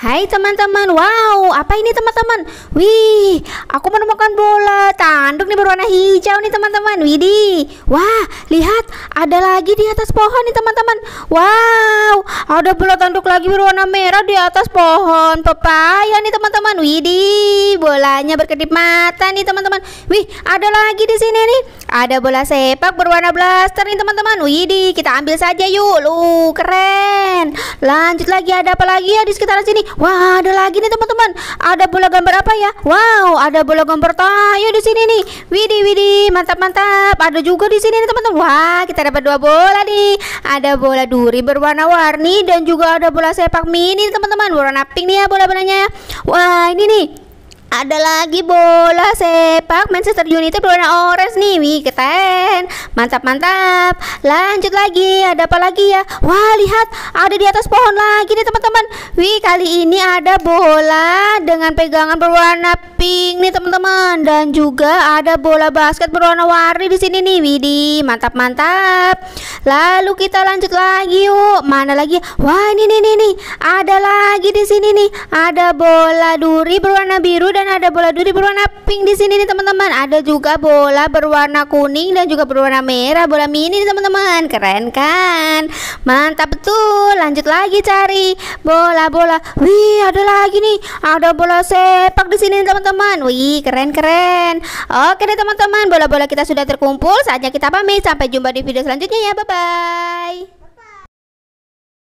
Hai teman-teman, wow apa ini teman-teman? Wih, aku menemukan bola tanduk nih berwarna hijau nih teman-teman widi wah lihat ada lagi di atas pohon nih teman-teman Wow, ada bola tanduk lagi berwarna merah di atas pohon pepaya nih teman-teman widi bolanya berkedip mata nih teman-teman Wih, ada lagi di sini nih Ada bola sepak berwarna blaster nih teman-teman widi kita ambil saja yuk, lu keren Lanjut lagi, ada apa lagi ya di sekitaran sini? Wah, ada lagi nih teman-teman. Ada bola gambar apa ya? Wow, ada bola gambar tayo di sini nih. Widi widi, mantap-mantap. Ada juga di sini nih teman-teman. Wah, kita dapat dua bola nih. Ada bola duri berwarna-warni dan juga ada bola sepak mini teman-teman. Warna pink nih ya bola-bolanya. Wah, ini nih ada lagi bola sepak Manchester United berwarna orange nih Wih keren Mantap mantap Lanjut lagi Ada apa lagi ya Wah lihat Ada di atas pohon lagi nih teman-teman Wih kali ini ada bola Dengan pegangan berwarna pink nih teman-teman Dan juga ada bola basket berwarna warni di sini nih widi mantap mantap Lalu kita lanjut lagi yuk Mana lagi Wah ini nih nih nih Ada lagi di sini nih Ada bola duri berwarna biru dan dan ada bola duri berwarna pink di sini nih teman-teman. Ada juga bola berwarna kuning dan juga berwarna merah bola mini nih teman-teman. Keren kan? Mantap betul. Lanjut lagi cari bola-bola. Wih, ada lagi nih. Ada bola sepak di sini nih teman-teman. Wih, keren-keren. Oke deh teman-teman, bola-bola kita sudah terkumpul. Saatnya kita pamit. Sampai jumpa di video selanjutnya ya. Bye bye.